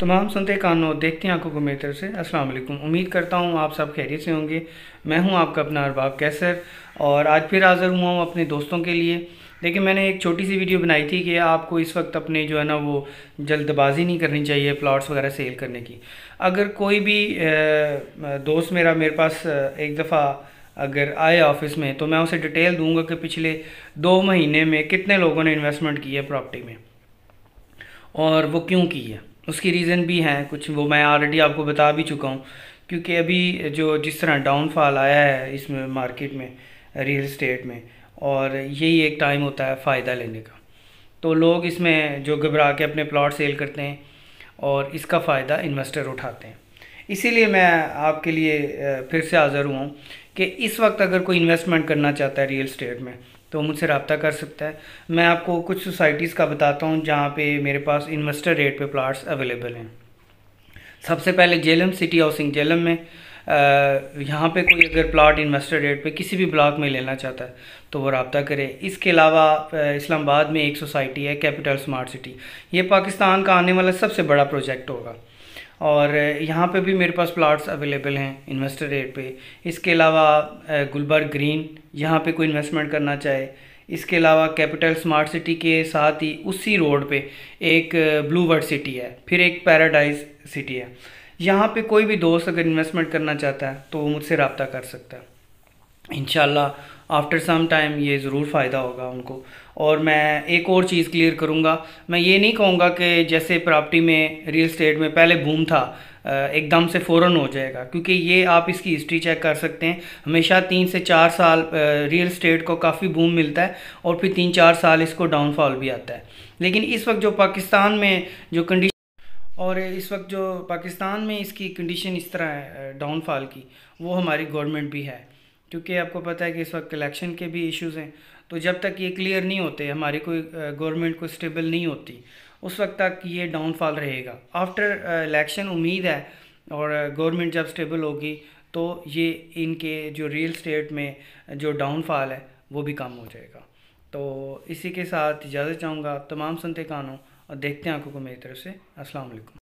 तमाम सुनते कानों देखते हैं आंखों को मेरी तरफ से अस्सलाम वालेकुम उम्मीद करता हूँ आप सब खैरियत से होंगे मैं हूँ आपका अपना अरबाब कैसर और आज फिर हाज़िर हुआ हूँ अपने दोस्तों के लिए देखिए मैंने एक छोटी सी वीडियो बनाई थी कि आपको इस वक्त अपने जो है ना वो जल्दबाजी नहीं करनी चाहिए प्लाट्स वगैरह सेल करने की अगर कोई भी दोस्त मेरा मेरे पास एक दफ़ा अगर आए ऑफिस में तो मैं उसे डिटेल दूंगा कि पिछले दो महीने में कितने लोगों ने इन्वेस्टमेंट की है प्रॉपर्टी में और वो क्यों की है उसकी रीज़न भी हैं कुछ वो मैं ऑलरेडी आपको बता भी चुका हूँ क्योंकि अभी जो जिस तरह डाउनफॉल आया है इसमें मार्केट में रियल स्टेट में और यही एक टाइम होता है फ़ायदा लेने का तो लोग इसमें जो घबरा के अपने प्लॉट सेल करते हैं और इसका फ़ायदा इन्वेस्टर उठाते हैं इसीलिए मैं आपके लिए फिर से हाज़र हुआ हूँ कि इस वक्त अगर कोई इन्वेस्टमेंट करना चाहता है रियल स्टेट में तो मुझसे रबता कर सकता है मैं आपको कुछ सोसाइटीज़ का बताता हूँ जहाँ पे मेरे पास इन्वेस्टर रेट पे प्लाट्स अवेलेबल हैं सबसे पहले जेलम सिटी हाउसिंग जेलम में यहाँ पे कोई अगर प्लाट इन्वेस्टर रेट पे किसी भी ब्लॉक में लेना चाहता है तो वो रबता करे इसके अलावा इस्लामाबाद में एक सोसाइटी है कैपिटल स्मार्ट सिटी ये पाकिस्तान का आने वाला सबसे बड़ा प्रोजेक्ट होगा और यहाँ पे भी मेरे पास प्लाट्स अवेलेबल हैं इन्वेस्टर रेट पे इसके अलावा गुलबर्ग ग्रीन यहाँ पे कोई इन्वेस्टमेंट करना चाहे इसके अलावा कैपिटल स्मार्ट सिटी के साथ ही उसी रोड पे एक ब्लू वर्ड सिटी है फिर एक पैराडाइज सिटी है यहाँ पे कोई भी दोस्त अगर इन्वेस्टमेंट करना चाहता है तो वो मुझसे रबता कर सकता है इन आफ्टर सम टाइम ये ज़रूर फ़ायदा होगा उनको और मैं एक और चीज़ क्लियर करूँगा मैं ये नहीं कहूँगा कि जैसे प्रॉपर्टी में रियल स्टेट में पहले बूम था एकदम से फ़ौर हो जाएगा क्योंकि ये आप इसकी हिस्ट्री चेक कर सकते हैं हमेशा तीन से चार साल रियल स्टेट को काफ़ी बूम मिलता है और फिर तीन चार साल इसको डाउनफॉल भी आता है लेकिन इस वक्त जो पाकिस्तान में जो कंडीशन और इस वक्त जो पाकिस्तान में इसकी कंडीशन इस तरह है डाउनफॉल की वो हमारी गवर्नमेंट भी है क्योंकि आपको पता है कि इस वक्त इलेक्शन के भी इश्यूज़ हैं तो जब तक ये क्लियर नहीं होते हमारी कोई गवर्नमेंट को स्टेबल नहीं होती उस वक्त तक ये डाउनफॉल रहेगा आफ्टर इलेक्शन उम्मीद है और गवर्नमेंट जब स्टेबल होगी तो ये इनके जो रियल स्टेट में जो डाउनफॉल है वो भी कम हो जाएगा तो इसी के साथ इजाज़त चाहूँगा तमाम सुनते कानों और देखते हैं आंखों को मेरी तरफ से अस्सलाम